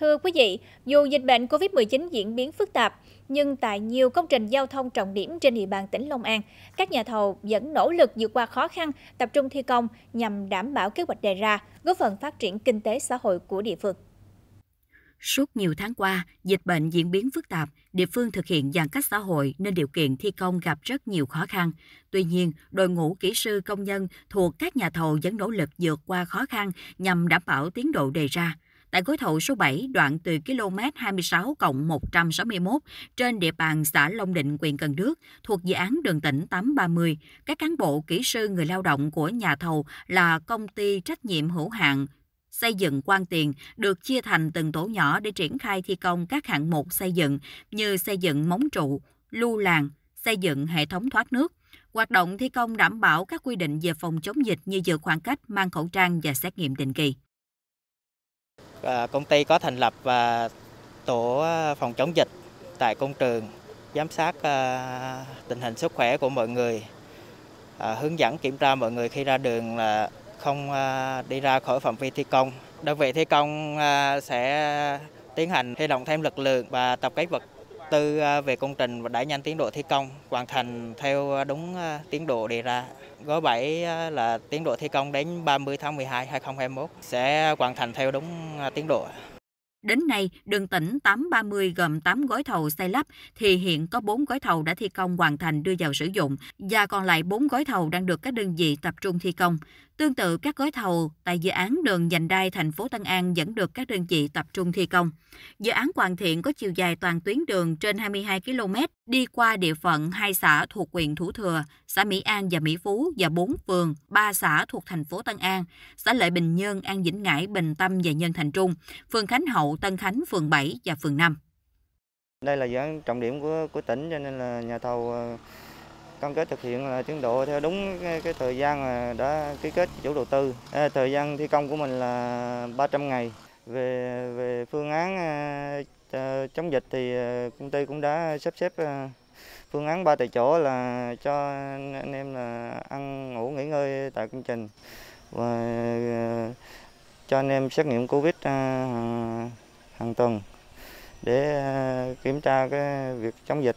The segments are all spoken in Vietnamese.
Thưa quý vị, dù dịch bệnh COVID-19 diễn biến phức tạp, nhưng tại nhiều công trình giao thông trọng điểm trên địa bàn tỉnh Long An, các nhà thầu vẫn nỗ lực vượt qua khó khăn, tập trung thi công nhằm đảm bảo kế hoạch đề ra, góp phần phát triển kinh tế xã hội của địa phương. Suốt nhiều tháng qua, dịch bệnh diễn biến phức tạp, địa phương thực hiện giãn cách xã hội nên điều kiện thi công gặp rất nhiều khó khăn. Tuy nhiên, đội ngũ kỹ sư công nhân thuộc các nhà thầu vẫn nỗ lực vượt qua khó khăn nhằm đảm bảo tiến độ đề ra tại gói thầu số 7 đoạn từ km 26 cộng 161 trên địa bàn xã Long Định, huyện Cần Đước thuộc dự án đường tỉnh 830. Các cán bộ, kỹ sư, người lao động của nhà thầu là công ty trách nhiệm hữu hạn xây dựng quan tiền được chia thành từng tổ nhỏ để triển khai thi công các hạng mục xây dựng như xây dựng móng trụ, lưu làng, xây dựng hệ thống thoát nước. Hoạt động thi công đảm bảo các quy định về phòng chống dịch như giữ khoảng cách, mang khẩu trang và xét nghiệm định kỳ. Ờ, công ty có thành lập và ờ, tổ ờ, phòng chống dịch tại công trường giám sát tình hình sức khỏe của mọi người hướng dẫn kiểm tra mọi người khi ra đường là không đi ra khỏi phạm vi thi công đơn vị thi công sẽ tiến hành huy động thêm lực lượng và tập kết vật tư à, về công trình và đẩy nhanh tiến độ thi công, hoàn thành theo à, đúng à, tiến độ đề ra. Gói 7 là tiến độ thi công đến 30 tháng 12 2021 sẽ hoàn thành theo đúng tiến độ. Đến nay, đường tỉnh 830 gồm 8 gói thầu xây lắp thì hiện có 4 gói thầu đã thi công hoàn thành đưa vào sử dụng và còn lại 4 gói thầu đang được các đơn vị tập trung thi công. Tương tự các gói thầu tại dự án đường dành đai thành phố Tân An vẫn được các đơn vị tập trung thi công. Dự án hoàn thiện có chiều dài toàn tuyến đường trên 22 km đi qua địa phận hai xã thuộc huyện Thủ Thừa, xã Mỹ An và Mỹ Phú và 4 phường, 3 xã thuộc thành phố Tân An, xã Lợi Bình Nhơn, An Vĩnh Ngãi, Bình Tâm và Nhân Thành Trung, phường Khánh Hậu, Tân Khánh, phường 7 và phường 5. Đây là dự án trọng điểm của của tỉnh cho nên là nhà thầu ờ, cam kết thực hiện là tiến độ theo đúng cái, cái thời gian đã ký kết chủ đầu tư. À, thời gian thi công của mình là 300 ngày. Về về phương án à, à, chống dịch thì công ty cũng đã sắp xếp phương án ba tại chỗ là cho anh em là ăn ngủ nghỉ ngơi tại công trình và cho anh em xét nghiệm covid hàng tuần để kiểm tra cái việc chống dịch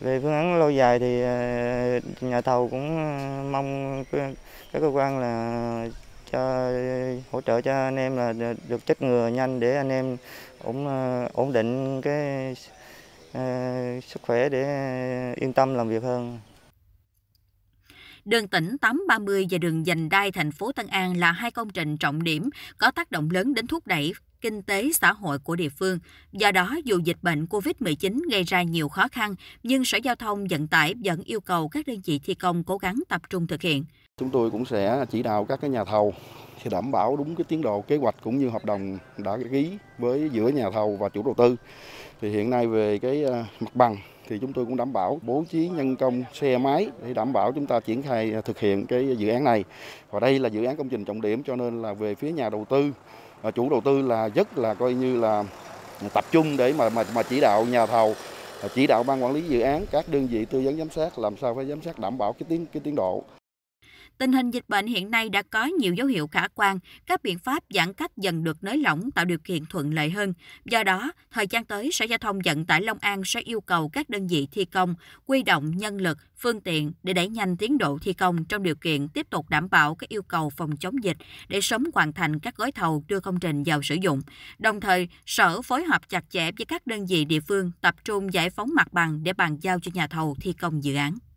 về phương án lâu dài thì ờ, nhà thầu cũng ờ, mong các cơ quan là cho hỗ trợ cho anh em là được chích ngừa nhanh để anh em ổn ờ, ổn định cái sức khỏe để yên tâm làm việc hơn. Đường tỉnh 830 và đường dành đai thành phố Tân An là hai công trình trọng điểm có tác động lớn đến thúc đẩy kinh tế xã hội của địa phương. Do đó, dù dịch bệnh COVID-19 gây ra nhiều khó khăn, nhưng Sở Giao thông Vận tải vẫn yêu cầu các đơn vị thi công cố gắng tập trung thực hiện. Chúng tôi cũng sẽ chỉ đạo các cái nhà thầu thì đảm bảo đúng cái tiến độ kế hoạch cũng như hợp đồng đã ký với giữa nhà thầu và chủ đầu tư. Thì hiện nay về cái à, mặt bằng thì chúng tôi cũng đảm bảo bố trí nhân công xe máy để đảm bảo chúng ta triển khai à, thực hiện cái dự án này. Và đây là dự án công trình trọng điểm cho nên là về phía nhà đầu tư, à, chủ đầu tư là rất là coi như là tập trung để mà mà, mà chỉ đạo nhà thầu à, chỉ đạo ban quản lý dự án các đơn vị tư vấn giám sát làm sao phải giám sát đảm bảo cái tiến cái tiến độ Tình hình dịch bệnh hiện nay đã có nhiều dấu hiệu khả quan, các biện pháp giãn cách dần được nới lỏng tạo điều kiện thuận lợi hơn. Do đó, thời gian tới, Sở Giao thông Vận tải Long An sẽ yêu cầu các đơn vị thi công quy động nhân lực, phương tiện để đẩy nhanh tiến độ thi công trong điều kiện tiếp tục đảm bảo các yêu cầu phòng chống dịch để sớm hoàn thành các gói thầu đưa công trình vào sử dụng. Đồng thời, Sở phối hợp chặt chẽ với các đơn vị địa phương tập trung giải phóng mặt bằng để bàn giao cho nhà thầu thi công dự án.